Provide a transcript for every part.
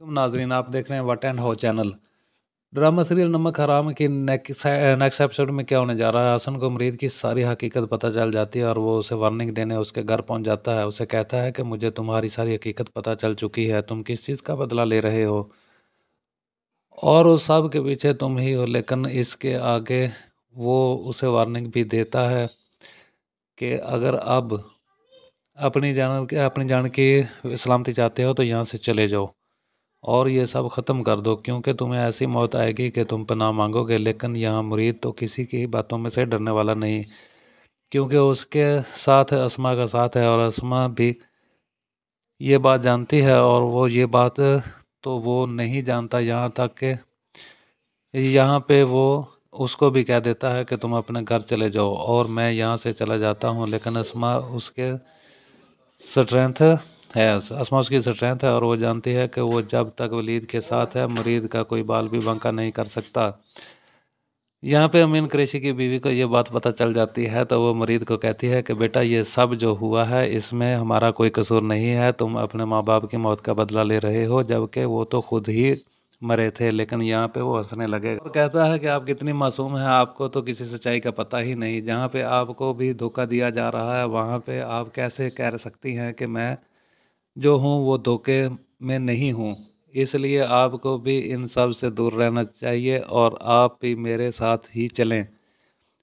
तो नाजरीन आप देख रहे हैं वट एंड हो channel drama serial Namak Haram की नेक्स्ट एपिसोड में क्या होने जा रहा है हसन को मरीद की सारी हकीकत पता चल जाती है और वो उसे वार्निंग देने उसके घर पहुंच जाता है उसे कहता है कि मुझे तुम्हारी सारी हकीकत पता चल चुकी है तुम किस चीज़ का बदला ले रहे हो और उस सब के पीछे तुम ही हो लेकिन इसके आगे वो उसे वार्निंग भी देता है कि अगर अब अपनी जान अपनी जान की सलामती चाहते हो तो यहाँ से चले जाओ और ये सब ख़त्म कर दो क्योंकि तुम्हें ऐसी मौत आएगी कि तुम पना मांगोगे लेकिन यहाँ मुरीद तो किसी की बातों में से डरने वाला नहीं क्योंकि उसके साथ असमा का साथ है और असमा भी ये बात जानती है और वो ये बात तो वो नहीं जानता यहाँ तक कि यहाँ पे वो उसको भी कह देता है कि तुम अपने घर चले जाओ और मैं यहाँ से चला जाता हूँ लेकिन असमा उसके स्ट्रेंथ है असमा उसकी स्ट्रेंथ है और वो जानती है कि वो जब तक वलीद के साथ है मुरीद का कोई बाल भी बंका नहीं कर सकता यहाँ पे अमीन कृषि की बीवी को ये बात पता चल जाती है तो वो मुरीद को कहती है कि बेटा ये सब जो हुआ है इसमें हमारा कोई कसूर नहीं है तुम अपने माँ बाप की मौत का बदला ले रहे हो जबकि वो तो खुद ही मरे थे लेकिन यहाँ पे वो हंसने लगे और कहता है कि आप कितनी मासूम हैं आपको तो किसी सच्चाई का पता ही नहीं जहाँ पे आपको भी धोखा दिया जा रहा है वहाँ पे आप कैसे कह सकती हैं कि मैं जो हूँ वो धोखे में नहीं हूँ इसलिए आपको भी इन सब से दूर रहना चाहिए और आप भी मेरे साथ ही चलें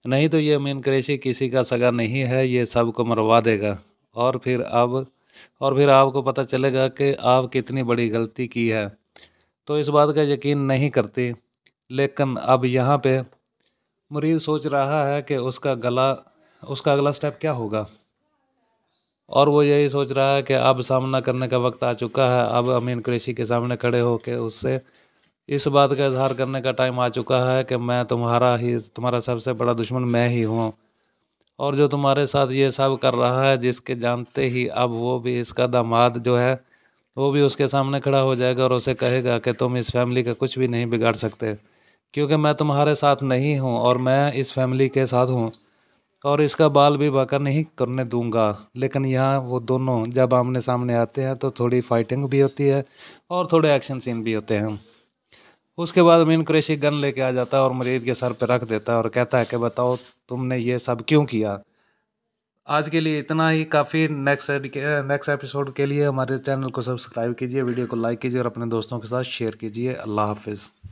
नहीं तो ये मीन कृषि किसी का सगा नहीं है ये सबको मरवा देगा और फिर अब और फिर आपको पता चलेगा कि आप कितनी बड़ी गलती की है तो इस बात का यकीन नहीं करती लेकिन अब यहाँ पे मरीज सोच रहा है कि उसका गला उसका अगला स्टेप क्या होगा और वो यही सोच रहा है कि अब सामना करने का वक्त आ चुका है अब अमीन कृषि के सामने खड़े होकर उससे इस बात का इजहार करने का टाइम आ चुका है कि मैं तुम्हारा ही तुम्हारा सबसे बड़ा दुश्मन मैं ही हूँ और जो तुम्हारे साथ ये सब कर रहा है जिसके जानते ही अब वो भी इसका दामाद जो है वो भी उसके सामने खड़ा हो जाएगा और उसे कहेगा कि तुम इस फैमिली का कुछ भी नहीं बिगाड़ सकते क्योंकि मैं तुम्हारे साथ नहीं हूँ और मैं इस फैमिली के साथ हूँ और इसका बाल भी बाका नहीं करने दूंगा लेकिन यहाँ वो दोनों जब आमने सामने आते हैं तो थोड़ी फाइटिंग भी होती है और थोड़े एक्शन सीन भी होते हैं उसके बाद मीन कुरेशी गन लेके आ जाता है और मरीज के सर पर रख देता है और कहता है कि बताओ तुमने ये सब क्यों किया आज के लिए इतना ही काफ़ी नेक्स्ट नेक्स्ट एपिसोड के लिए हमारे चैनल को सब्सक्राइब कीजिए वीडियो को लाइक कीजिए और अपने दोस्तों के साथ शेयर कीजिए अल्लाह हाफिज़